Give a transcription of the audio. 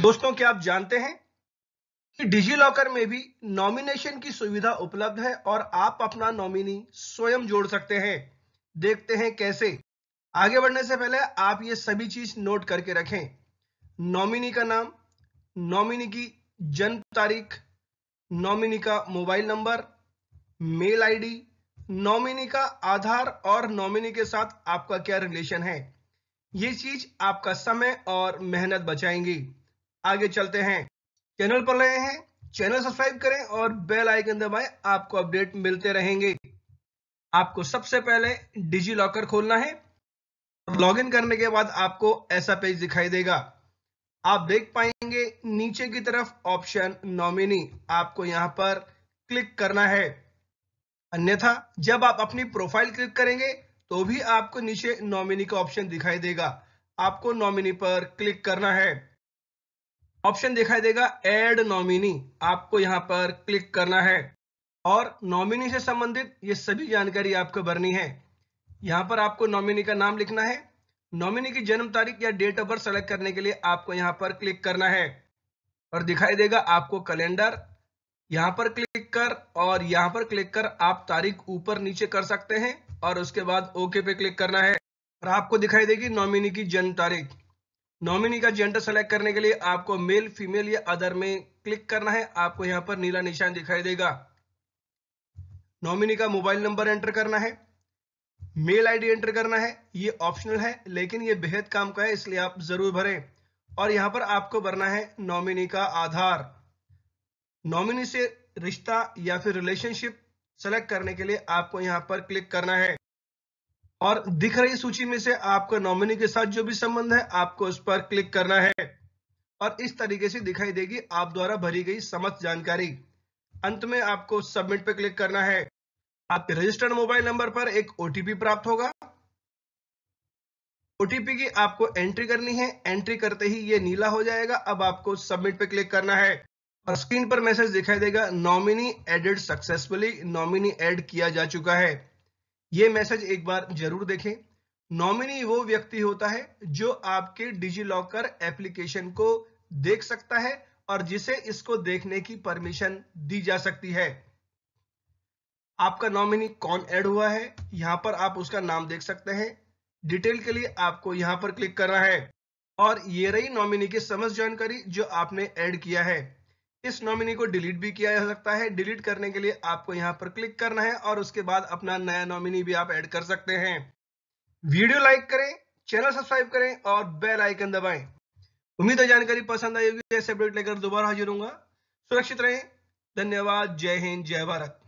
दोस्तों क्या आप जानते हैं कि डिजी लॉकर में भी नॉमिनेशन की सुविधा उपलब्ध है और आप अपना नॉमिनी स्वयं जोड़ सकते हैं देखते हैं कैसे आगे बढ़ने से पहले आप ये सभी चीज नोट करके रखें नॉमिनी का नाम नॉमिनी की जन्म तारीख नॉमिनी का mobile number mail ID nominee का आधार और नॉमिनी के साथ आपका क्या रिलेशन है ये चीज आपका समय और मेहनत बचाएंगी आगे चलते हैं चैनल पर रहे हैं चैनल सब्सक्राइब करें और बेल आइकन दबाएं आपको अपडेट मिलते रहेंगे आपको सबसे पहले डिजी लॉकर खोलना है लॉग इन करने के बाद आपको ऐसा पेज दिखाई देगा आप देख पाएंगे नीचे की तरफ ऑप्शन नॉमिनी आपको यहां पर क्लिक करना है अन्यथा जब आप अपनी प्रोफाइल क्लिक करेंगे तो भी आपको नीचे नॉमिनी का ऑप्शन दिखाई देगा आपको नॉमिनी पर क्लिक करना है ऑप्शन दिखाई देगा एड नॉमिनी आपको यहां पर क्लिक करना है और नॉमिनी से संबंधित ये सभी जानकारी आपको भरनी है यहां पर आपको नॉमिनी का नाम लिखना है नॉमिनी की जन्म तारीख या डेट ऑफ बर्थ सेलेक्ट करने के लिए आपको यहां पर क्लिक करना है और दिखाई देगा आपको कैलेंडर यहां पर क्लिक कर और यहां पर क्लिक कर आप तारीख ऊपर नीचे कर सकते हैं और उसके बाद ओके पे क्लिक करना है और आपको दिखाई देगी नॉमिनी की जन्म तारीख नॉमिनी का जेंडर सेलेक्ट करने के लिए आपको मेल फीमेल या अदर में क्लिक करना है आपको यहां पर नीला निशान दिखाई देगा नॉमिनी का मोबाइल नंबर एंटर करना है मेल आईडी एंटर करना है ये ऑप्शनल है लेकिन ये बेहद काम का है इसलिए आप जरूर भरें और यहां पर आपको भरना है नॉमिनी का आधार नॉमिनी से रिश्ता या फिर रिलेशनशिप सेलेक्ट करने के लिए आपको यहां पर क्लिक करना है और दिख रही सूची में से आपका नॉमिनी के साथ जो भी संबंध है आपको उस पर क्लिक करना है और इस तरीके से दिखाई देगी आप द्वारा भरी गई समस्त जानकारी अंत में आपको सबमिट पर क्लिक करना है आपके रजिस्टर्ड मोबाइल नंबर पर एक ओटीपी प्राप्त होगा ओटीपी की आपको एंट्री करनी है एंट्री करते ही ये नीला हो जाएगा अब आपको सबमिट पे क्लिक करना है और स्क्रीन पर मैसेज दिखाई देगा nominee added successfully nominee add किया जा चुका है ये मैसेज एक बार जरूर देखें नॉमिनी वो व्यक्ति होता है जो आपके डिजी लॉकर एप्लीकेशन को देख सकता है और जिसे इसको देखने की परमिशन दी जा सकती है आपका नॉमिनी कौन ऐड हुआ है यहां पर आप उसका नाम देख सकते हैं डिटेल के लिए आपको यहां पर क्लिक करना है और ये रही नॉमिनी की समझ जानकारी जो आपने ऐड किया है इस नॉमिनी को डिलीट भी किया जा सकता है डिलीट करने के लिए आपको यहाँ पर क्लिक करना है और उसके बाद अपना नया नॉमिनी भी आप ऐड कर सकते हैं वीडियो लाइक करें चैनल सब्सक्राइब करें और बेल आइकन दबाएं उम्मीद है जानकारी पसंद आई होगी ऐसे अपडेट लेकर दोबारा हाजिर हूंगा सुरक्षित रहें धन्यवाद जय हिंद जय भारत